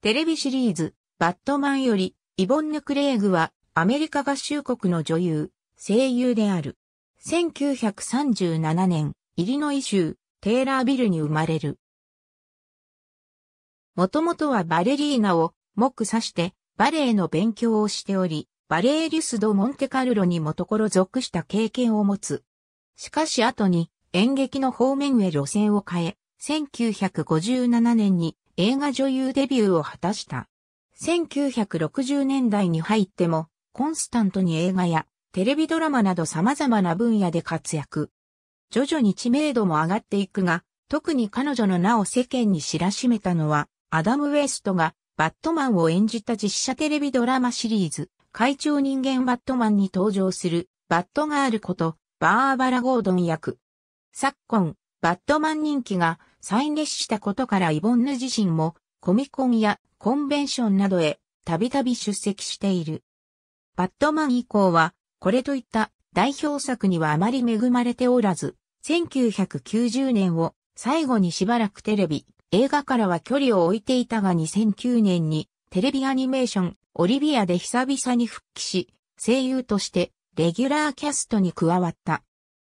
テレビシリーズ、バットマンより、イボンヌ・クレイグは、アメリカ合衆国の女優、声優である。1937年、イリノイ州、テーラービルに生まれる。もともとはバレリーナを、目指して、バレエの勉強をしており、バレエリュスド・モンテカルロにもところ属した経験を持つ。しかし後に、演劇の方面へ路線を変え、1957年に映画女優デビューを果たした。1960年代に入っても、コンスタントに映画やテレビドラマなど様々な分野で活躍。徐々に知名度も上がっていくが、特に彼女の名を世間に知らしめたのは、アダム・ウェストがバットマンを演じた実写テレビドラマシリーズ、会長人間バットマンに登場する、バットガールこと、バーバラ・ゴードン役。昨今、バットマン人気が再熱したことからイボンヌ自身もコミコンやコンベンションなどへたびたび出席している。バットマン以降はこれといった代表作にはあまり恵まれておらず、1990年を最後にしばらくテレビ、映画からは距離を置いていたが2009年にテレビアニメーションオリビアで久々に復帰し、声優としてレギュラーキャストに加わった。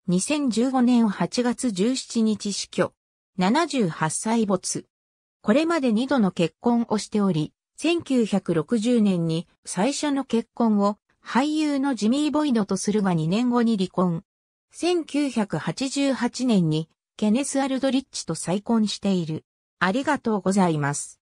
2015年8月17日死去。78歳没。これまで2度の結婚をしており、1960年に最初の結婚を俳優のジミー・ボイドとするが2年後に離婚。1988年にケネス・アルドリッチと再婚している。ありがとうございます。